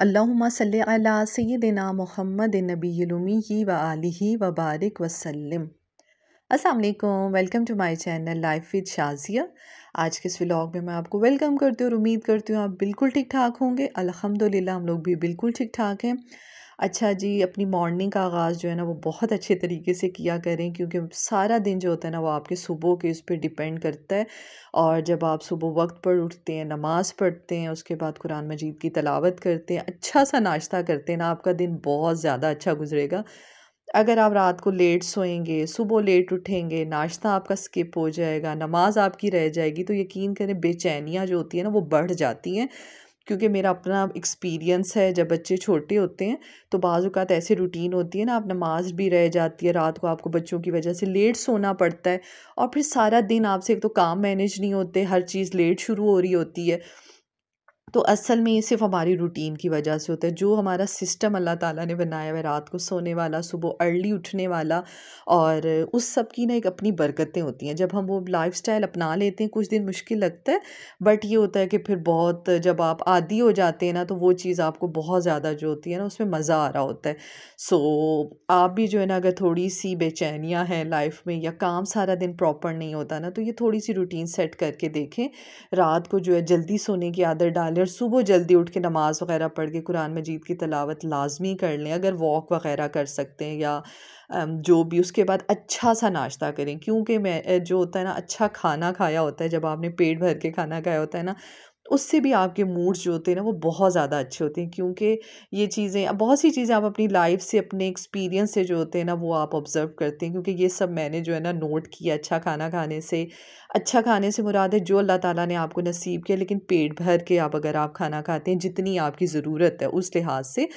सल अला सैदिना मोहम्मद नबीमी व आलि व वसलम असल welcome to my channel life with Shazia आज के इस व्लॉग में मैं आपको वेलकम करती हूँ और उम्मीद करती हूँ आप बिल्कुल ठीक ठाक होंगे अल्हम्दुलिल्लाह हम लोग भी बिल्कुल ठीक ठाक हैं अच्छा जी अपनी मॉर्निंग का आगाज़ जो है ना वो बहुत अच्छे तरीके से किया करें क्योंकि सारा दिन जो होता है ना वो आपके सुबह के उस पर डिपेंड करता है और जब आप सुबह वक्त पर उठते हैं नमाज़ पढ़ते हैं उसके बाद कुरान मजीद की तलावत करते हैं अच्छा सा नाश्ता करते हैं ना आपका दिन बहुत ज़्यादा अच्छा गुजरेगा अगर आप रात को लेट सोएंगे सुबह लेट उठेंगे नाश्ता आपका स्किप हो जाएगा नमाज आपकी रह जाएगी तो यकीन करें बेचैनियाँ जो होती है ना वो बढ़ जाती हैं क्योंकि मेरा अपना एक्सपीरियंस है जब बच्चे छोटे होते हैं तो बाज़ात ऐसे रूटीन होती है ना आप नमाज भी रह जाती है रात को आपको बच्चों की वजह से लेट सोना पड़ता है और फिर सारा दिन आपसे एक तो काम मैनेज नहीं होते हर चीज़ लेट शुरू हो रही होती है तो असल में ये सिर्फ हमारी रूटीन की वजह से होता है जो हमारा सिस्टम अल्लाह ताला ने बनाया हुआ है रात को सोने वाला सुबह अर्ली उठने वाला और उस सब की ना एक अपनी बरकतें होती हैं जब हम वो लाइफस्टाइल अपना लेते हैं कुछ दिन मुश्किल लगता है बट ये होता है कि फिर बहुत जब आप आदि हो जाते हैं ना तो वो चीज़ आपको बहुत ज़्यादा जो होती है ना उसमें मज़ा आ रहा होता है सो आप भी जो है ना अगर थोड़ी सी बेचैनियाँ हैं लाइफ में या काम सारा दिन प्रॉपर नहीं होता ना तो ये थोड़ी सी रूटीन सेट करके देखें रात को जो है जल्दी सोने की आदत डालें लें और सुबह जल्दी उठ के नमाज़ वगैरह पढ़ के कुरान मजीद की तलावत लाजमी कर लें अगर वॉक वगैरह कर सकते हैं या जो भी उसके बाद अच्छा सा नाश्ता करें क्योंकि मैं जो होता है ना अच्छा खाना खाया होता है जब आपने पेट भर के खाना खाया होता है ना उससे भी आपके मूड्स जो होते हैं ना वो बहुत ज़्यादा अच्छे होते हैं क्योंकि ये चीज़ें बहुत सी चीज़ें आप अपनी लाइफ से अपने एक्सपीरियंस से जो होते हैं ना वो आप ऑब्ज़र्व करते हैं क्योंकि ये सब मैंने जो है ना नोट किया अच्छा खाना खाने से अच्छा खाने से मुराद है जो अल्लाह ताला ने आपको नसीब किया लेकिन पेट भर के आप अगर आप खाना खाते हैं जितनी आपकी ज़रूरत है उस लिहाज से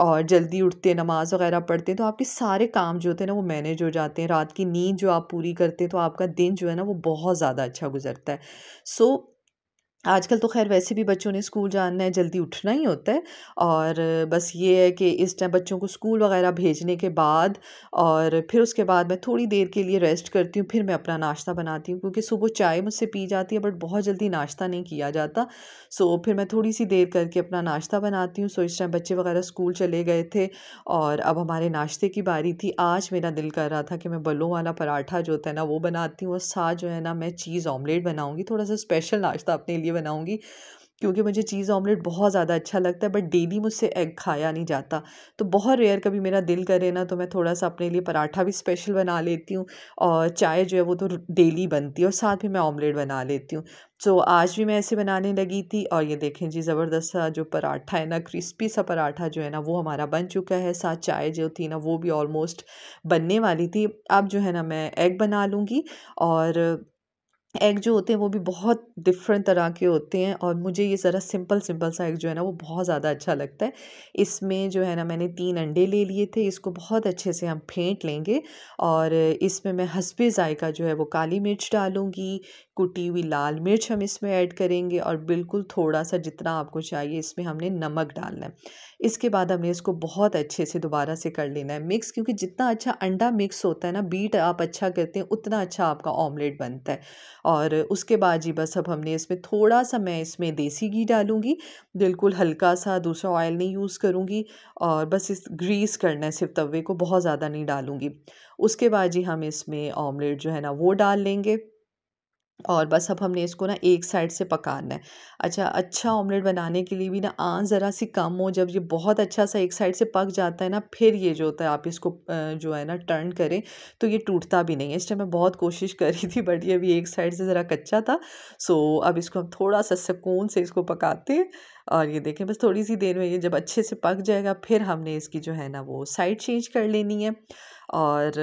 और जल्दी उठते हैं नमाज़ वगैरह पढ़ते हैं तो आपके सारे काम जो होते हैं ना वो मैनेज हो जाते हैं रात की नींद जो आप पूरी करते हैं तो आपका दिन जो है ना वो बहुत ज़्यादा अच्छा गुजरता है सो so, आजकल तो खैर वैसे भी बच्चों ने स्कूल जाना है जल्दी उठना ही होता है और बस ये है कि इस टाइम बच्चों को स्कूल वगैरह भेजने के बाद और फिर उसके बाद मैं थोड़ी देर के लिए रेस्ट करती हूँ फिर मैं अपना नाश्ता बनाती हूँ क्योंकि सुबह चाय मुझसे पी जाती है बट बहुत जल्दी नाश्ता नहीं किया जाता सो फिर मैं थोड़ी सी देर करके अपना नाश्ता बनाती हूँ सो इस टाइम बच्चे वगैरह स्कूल चले गए थे और अब हमारे नाश्ते की बारी थी आज मेरा दिल कर रहा था कि मैं बलों वाला पराठा जो होता है ना वो बनाती हूँ और साथ जो है ना मैं चीज़ ऑमलेट बनाऊँगी थोड़ा सा स्पेशल नाश्ता अपने लिए लिए बनाऊँगी क्योंकि मुझे चीज़ ऑमलेट बहुत ज़्यादा अच्छा लगता है बट डेली मुझसे एग खाया नहीं जाता तो बहुत रेयर कभी मेरा दिल करे ना तो मैं थोड़ा सा अपने लिए पराठा भी स्पेशल बना लेती हूँ और चाय जो है वो तो डेली बनती है और साथ ही मैं ऑमलेट बना लेती हूँ तो so, आज भी मैं ऐसे बनाने लगी थी और ये देखें जी ज़बरदस्त सा जो पराठा है ना क्रिस्पी सा पराठा जो है ना वो हमारा बन चुका है साथ चाय जो थी ना वो भी ऑलमोस्ट बनने वाली थी अब जो है ना मैं एग बना लूँगी और एग जो होते हैं वो भी बहुत डिफरेंट तरह के होते हैं और मुझे ये ज़रा सिंपल सिंपल सा एग जो है ना वो बहुत ज़्यादा अच्छा लगता है इसमें जो है ना मैंने तीन अंडे ले लिए थे इसको बहुत अच्छे से हम फेंट लेंगे और इसमें मैं हसबे ज़ायका जो है वो काली मिर्च डालूँगी कुटी हुई लाल मिर्च हम इसमें ऐड करेंगे और बिल्कुल थोड़ा सा जितना आपको चाहिए इसमें हमने नमक डालना है इसके बाद हमने इसको बहुत अच्छे से दोबारा से कर लेना है मिक्स क्योंकि जितना अच्छा अंडा मिक्स होता है ना बीट आप अच्छा करते हैं उतना अच्छा आपका ऑमलेट बनता है और उसके बाद जी बस अब हमने इसमें थोड़ा सा मैं इसमें देसी घी डालूँगी बिल्कुल हल्का सा दूसरा ऑयल नहीं यूज़ करूँगी और बस इस ग्रीस करना है सिर्फ तवे को बहुत ज़्यादा नहीं डालूँगी उसके बाद जी हम इसमें ऑमलेट जो है ना वो डाल लेंगे और बस अब हमने इसको ना एक साइड से पकाना है अच्छा अच्छा ऑमलेट बनाने के लिए भी ना आँ ज़रा सी कम हो जब ये बहुत अच्छा सा एक साइड से पक जाता है ना फिर ये जो होता है आप इसको जो है ना टर्न करें तो ये टूटता भी नहीं है इस टाइम मैं बहुत कोशिश कर रही थी बट ये अभी एक साइड से ज़रा कच्चा था सो अब इसको हम थोड़ा सा सुकून से इसको पकाते हैं और ये देखें बस थोड़ी सी देर में ये जब अच्छे से पक जाएगा फिर हमने इसकी जो है ना वो साइड चेंज कर लेनी है और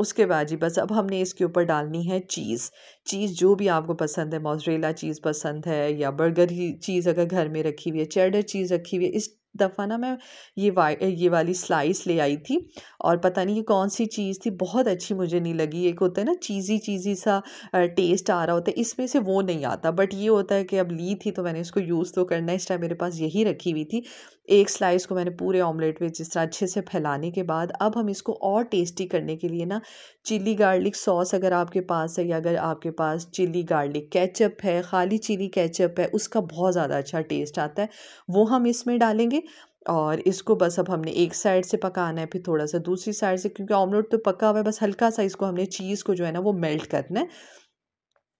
उसके बाद जी बस अब हमने इसके ऊपर डालनी है चीज़ चीज़ जो भी आपको पसंद है मोजरेला चीज़ पसंद है या बर्गर ही चीज़ अगर घर में रखी हुई है चेडर चीज़ रखी हुई है इस दफ़ा ना मैं ये वा ये वाली स्लाइस ले आई थी और पता नहीं ये कौन सी चीज़ थी बहुत अच्छी मुझे नहीं लगी एक होता है ना चीज़ी चीज़ी सा टेस्ट आ रहा होता है इसमें से वो नहीं आता बट ये होता है कि अब ली थी तो मैंने इसको यूज़ तो करना इस टाइम मेरे पास यही रखी हुई थी एक स्लाइस को मैंने पूरे ऑमलेट में जिस तरह अच्छे से फैलाने के बाद अब हम इसको और टेस्टी करने के लिए ना चिली गार्लिक सॉस अगर आपके पास है या अगर आपके पास चिली गार्लिक केचप है खाली चिली केचप है उसका बहुत ज़्यादा अच्छा टेस्ट आता है वो हम इसमें डालेंगे और इसको बस अब हमने एक साइड से पकाना है फिर थोड़ा सा दूसरी साइड से क्योंकि ऑमलेट तो पका हुआ है बस हल्का सा इसको हमने चीज़ को जो है ना वो मेल्ट करना है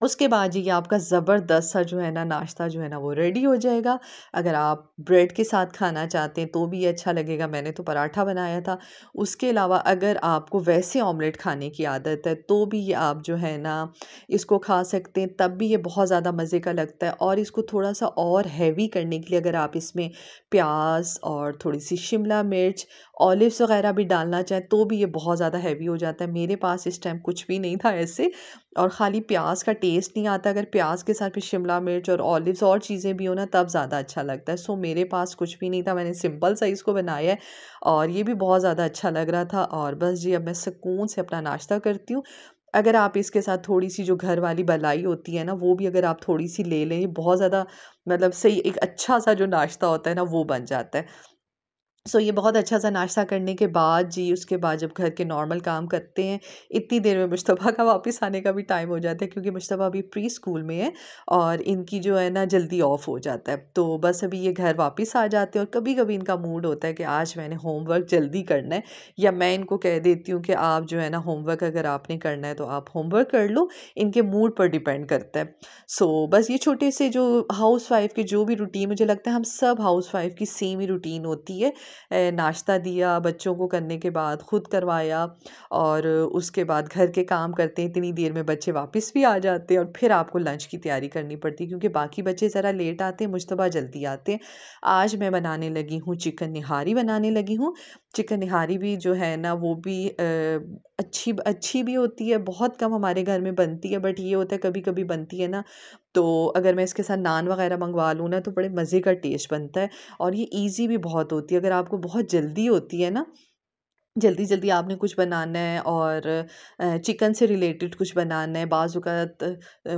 उसके बाद ये आपका ज़बरदस्त सा जो है ना नाश्ता जो है ना वो रेडी हो जाएगा अगर आप ब्रेड के साथ खाना चाहते हैं तो भी अच्छा लगेगा मैंने तो पराठा बनाया था उसके अलावा अगर आपको वैसे ऑमलेट खाने की आदत है तो भी ये आप जो है ना इसको खा सकते हैं तब भी ये बहुत ज़्यादा मज़े का लगता है और इसको थोड़ा सा और हैवी करने के लिए अगर आप इसमें प्याज और थोड़ी सी शिमला मिर्च ऑलिवस वगैरह भी डालना चाहें तो भी ये बहुत ज़्यादा हैवी हो जाता है मेरे पास इस टाइम कुछ भी नहीं था ऐसे और ख़ाली प्याज का टेस्ट नहीं आता अगर प्याज के साथ फिर शिमला मिर्च और ऑलिव्स और चीज़ें भी हो ना तब ज़्यादा अच्छा लगता है सो मेरे पास कुछ भी नहीं था मैंने सिंपल साइज़ को बनाया है और ये भी बहुत ज़्यादा अच्छा लग रहा था और बस जी अब मैं सुकून से अपना नाश्ता करती हूँ अगर आप इसके साथ थोड़ी सी जो घर वाली बलाई होती है ना वो भी अगर आप थोड़ी सी ले लें बहुत ज़्यादा मतलब सही एक अच्छा सा जो नाश्ता होता है ना वो बन जाता है सो ये बहुत अच्छा सा नाश्ता करने के बाद जी उसके बाद जब घर के नॉर्मल काम करते हैं इतनी देर में मुशतबा का वापस आने का भी टाइम हो जाता है क्योंकि मुशतबा अभी प्री स्कूल में है और इनकी जो है ना जल्दी ऑफ हो जाता है तो बस अभी ये घर वापस आ जाते हैं और कभी कभी इनका मूड होता है कि आज मैंने होमवर्क जल्दी करना है या मैं इनको कह देती हूँ कि आप जो है ना होमवर्क अगर आपने करना है तो आप होमवर्क कर लो इनके मूड पर डिपेंड करता है सो बस ये छोटे से जो हाउस वाइफ की जो भी रूटीन मुझे लगता है हम सब हाउस वाइफ की सेम ही रूटीन होती है नाश्ता दिया बच्चों को करने के बाद ख़ुद करवाया और उसके बाद घर के काम करते हैं इतनी देर में बच्चे वापस भी आ जाते हैं और फिर आपको लंच की तैयारी करनी पड़ती है क्योंकि बाकी बच्चे ज़रा लेट आते हैं मुशतबा जल्दी आते हैं आज मैं बनाने लगी हूँ चिकन निहारी बनाने लगी हूँ चिकन निहारी भी जो है ना वो भी अच्छी अच्छी भी होती है बहुत कम हमारे घर में बनती है बट ये होता है कभी कभी बनती है ना तो अगर मैं इसके साथ नान वगैरह मंगवा लूँ ना तो बड़े मज़े का टेस्ट बनता है और ये ईज़ी भी बहुत होती है अगर आपको बहुत जल्दी होती है ना जल्दी जल्दी आपने कुछ बनाना है और चिकन से रिलेटेड कुछ बनाना है बाज़ात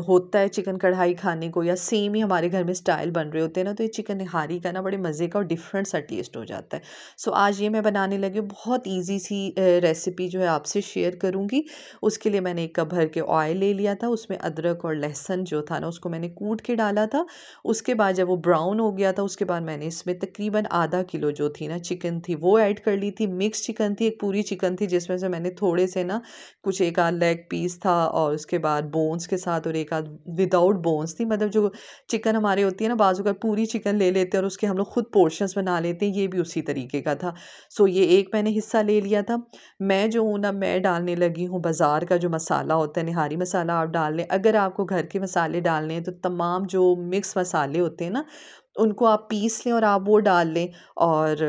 होता है चिकन कढ़ाई खाने को या सेम ही हमारे घर में स्टाइल बन रहे होते हैं ना तो ये चिकन निहारी का ना बड़े मज़े का और डिफरेंट सा टेस्ट हो जाता है सो आज ये मैं बनाने लगी बहुत ईजी सी रेसिपी जो है आपसे शेयर करूँगी उसके लिए मैंने एक कप भर के ऑयल ले लिया था उसमें अदरक और लहसन जो था ना उसको मैंने कूट के डाला था उसके बाद जब वो ब्राउन हो गया था उसके बाद मैंने इसमें तकरीबन आधा किलो जो थी ना चिकन थी वो ऐड कर ली थी मिक्स चिकन थी एक पूरी चिकन थी जिसमें से मैंने थोड़े से ना कुछ एक आध लेग पीस था और उसके बाद बोन्स के साथ और एक आध विदाउट बोन्स थी मतलब जो चिकन हमारे होती है ना बाजू का पूरी चिकन ले लेते हैं और उसके हम लोग ख़ुद पोर्शंस बना लेते हैं ये भी उसी तरीके का था सो ये एक मैंने हिस्सा ले लिया था मैं जो हूँ ना मैं डालने लगी हूँ बाज़ार का जो मसाला होता है निहारी मसाला आप डाल लें अगर आपको घर के मसाले डालने हैं तो तमाम जो मिक्स मसाले होते हैं ना उनको आप पीस लें और आप वो डाल लें और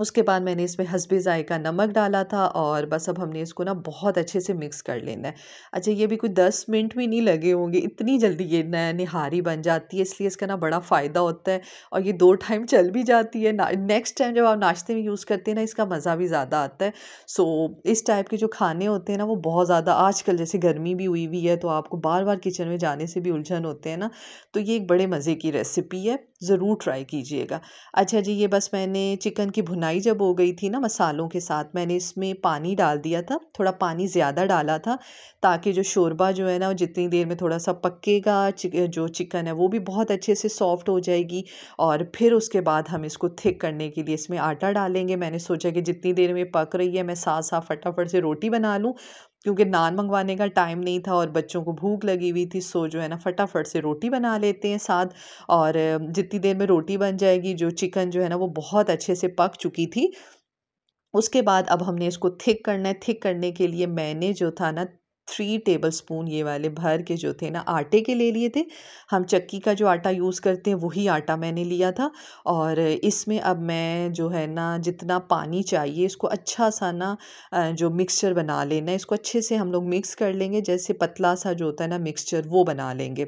उसके बाद मैंने इसमें हसबे ज़ायका नमक डाला था और बस अब हमने इसको ना बहुत अच्छे से मिक्स कर लेना है अच्छा ये भी कोई दस मिनट भी नहीं लगे होंगे इतनी जल्दी ये ना निहारी बन जाती है इसलिए इसका ना बड़ा फ़ायदा होता है और ये दो टाइम चल भी जाती है नेक्स्ट टाइम जब आप नाश्ते में यूज़ करते हैं ना इसका मज़ा भी ज़्यादा आता है सो इस टाइप के जो खाने होते हैं ना वो बहुत ज़्यादा आजकल जैसे गर्मी भी हुई हुई है तो आपको बार बार किचन में जाने से भी उलझन होते हैं ना तो ये एक बड़े मज़े की रेसिपी है ज़रूर ट्राई कीजिएगा अच्छा जी ये बस मैंने चिकन की भुना बनाई जब हो गई थी ना मसालों के साथ मैंने इसमें पानी डाल दिया था थोड़ा पानी ज़्यादा डाला था ताकि जो शोरबा जो है ना जितनी देर में थोड़ा सा पकेगा जो चिकन है वो भी बहुत अच्छे से सॉफ्ट हो जाएगी और फिर उसके बाद हम इसको थिक करने के लिए इसमें आटा डालेंगे मैंने सोचा कि जितनी देर में पक रही है मैं साथ साथ फटाफट से रोटी बना लूँ क्योंकि नान मंगवाने का टाइम नहीं था और बच्चों को भूख लगी हुई थी सो जो है ना फटाफट से रोटी बना लेते हैं साथ और जितनी देर में रोटी बन जाएगी जो चिकन जो है ना वो बहुत अच्छे से पक चुकी थी उसके बाद अब हमने इसको थिक करना है थिक करने के लिए मैंने जो था ना थ्री टेबल स्पून ये वाले भर के जो थे ना आटे के ले लिए थे हम चक्की का जो आटा यूज़ करते हैं वही आटा मैंने लिया था और इसमें अब मैं जो है ना जितना पानी चाहिए इसको अच्छा सा ना जो मिक्सचर बना लेना है इसको अच्छे से हम लोग मिक्स कर लेंगे जैसे पतला सा जो होता है ना मिक्सचर वो बना लेंगे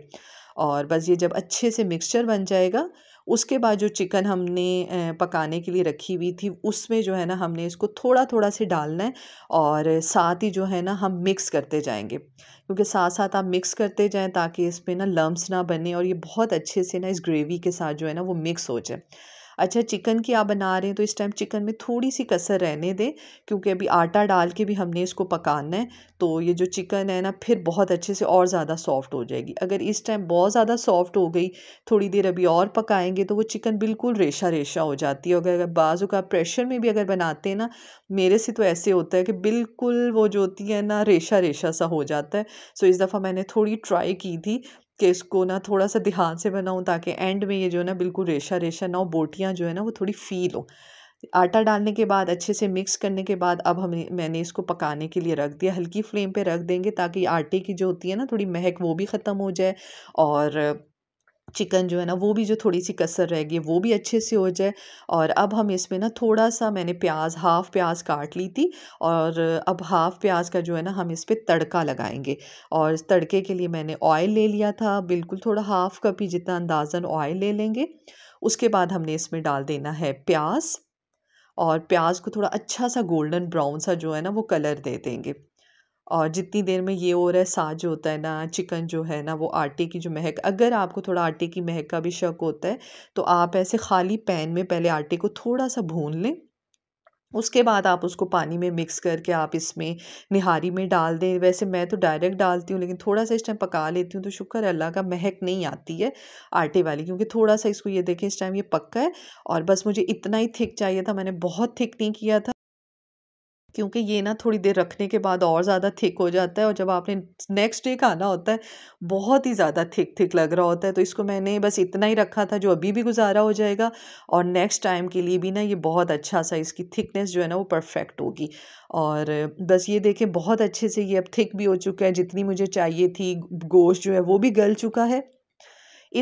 और बस ये जब अच्छे से मिक्सचर बन जाएगा उसके बाद जो चिकन हमने पकाने के लिए रखी हुई थी उसमें जो है ना हमने इसको थोड़ा थोड़ा से डालना है और साथ ही जो है ना हम मिक्स करते जाएंगे क्योंकि साथ साथ आप मिक्स करते जाएँ ताकि इसमें ना लम्स ना बने और ये बहुत अच्छे से ना इस ग्रेवी के साथ जो है ना वो मिक्स हो जाए अच्छा चिकन की आप बना रहे हैं तो इस टाइम चिकन में थोड़ी सी कसर रहने दें क्योंकि अभी आटा डाल के भी हमने इसको पकाना है तो ये जो चिकन है ना फिर बहुत अच्छे से और ज़्यादा सॉफ्ट हो जाएगी अगर इस टाइम बहुत ज़्यादा सॉफ्ट हो गई थोड़ी देर अभी और पकाएंगे तो वो चिकन बिल्कुल रेशा रेशा हो जाती है अगर अगर का प्रेशर में भी अगर बनाते हैं ना मेरे से तो ऐसे होता है कि बिल्कुल वो जो होती है ना रेशा रेशा सा हो जाता है सो इस दफ़ा मैंने थोड़ी ट्राई की थी कि इसको ना थोड़ा सा ध्यान से बनाऊँ ताकि एंड में ये जो है ना बिल्कुल रेशा रेशा ना हो बोटियाँ जो है ना वो थोड़ी फील हो आटा डालने के बाद अच्छे से मिक्स करने के बाद अब हमें मैंने इसको पकाने के लिए रख दिया हल्की फ्लेम पे रख देंगे ताकि आटे की जो होती है ना थोड़ी महक वो भी ख़त्म हो जाए और चिकन जो है ना वो भी जो थोड़ी सी कसर रह गई वो भी अच्छे से हो जाए और अब हम इसमें ना थोड़ा सा मैंने प्याज हाफ़ प्याज काट ली थी और अब हाफ़ प्याज का जो है ना हम इस पर तड़का लगाएंगे और तड़के के लिए मैंने ऑयल ले लिया था बिल्कुल थोड़ा हाफ़ कप ही जितना अंदाज़न ऑयल ले लेंगे उसके बाद हमने इसमें डाल देना है प्याज और प्याज को थोड़ा अच्छा सा गोल्डन ब्राउन सा जो है ना वो कलर दे देंगे और जितनी देर में ये हो रहा है साज होता है ना चिकन जो है ना वो आटे की जो महक अगर आपको थोड़ा आटे की महक का भी शक होता है तो आप ऐसे खाली पैन में पहले आटे को थोड़ा सा भून लें उसके बाद आप उसको पानी में मिक्स करके आप इसमें निहारी में डाल दें वैसे मैं तो डायरेक्ट डालती हूँ लेकिन थोड़ा सा इस टाइम पका लेती हूँ तो शुक्र है अल्लाह का महक नहीं आती है आटे वाली क्योंकि थोड़ा सा इसको ये देखें इस टाइम ये पक्का है और बस मुझे इतना ही थिक चाहिए था मैंने बहुत थिक नहीं किया था क्योंकि ये ना थोड़ी देर रखने के बाद और ज़्यादा थिक हो जाता है और जब आपने नेक्स्ट डे खाना होता है बहुत ही ज़्यादा थिक थिक लग रहा होता है तो इसको मैंने बस इतना ही रखा था जो अभी भी गुजारा हो जाएगा और नेक्स्ट टाइम के लिए भी ना ये बहुत अच्छा सा इसकी थिकनेस जो है ना वो परफेक्ट होगी और बस ये देखें बहुत अच्छे से ये अब थिक भी हो चुका है जितनी मुझे चाहिए थी गोश्त जो है वो भी गल चुका है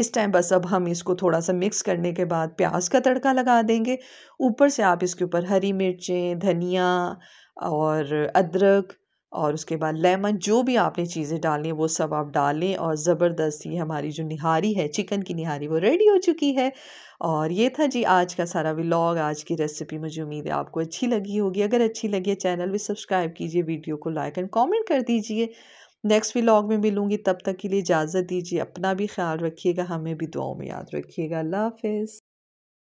इस टाइम बस अब हम इसको थोड़ा सा मिक्स करने के बाद प्याज का तड़का लगा देंगे ऊपर से आप इसके ऊपर हरी मिर्चें धनिया और अदरक और उसके बाद लेमन जो भी आपने चीज़ें डालनी है वो सब आप डालें और ज़बरदस्त ये हमारी जो निहारी है चिकन की निहारी वो रेडी हो चुकी है और ये था जी आज का सारा व्लॉग आज की रेसिपी मुझे उम्मीद है आपको अच्छी लगी होगी अगर अच्छी लगी है चैनल भी सब्सक्राइब कीजिए वीडियो को लाइक एंड कॉमेंट कर दीजिए नेक्स्ट व्लॉग में मिलूँगी तब तक के लिए इजाज़त दीजिए अपना भी ख्याल रखिएगा हमें भी दुआओं में याद रखिएगा अल्लाह हाफिज़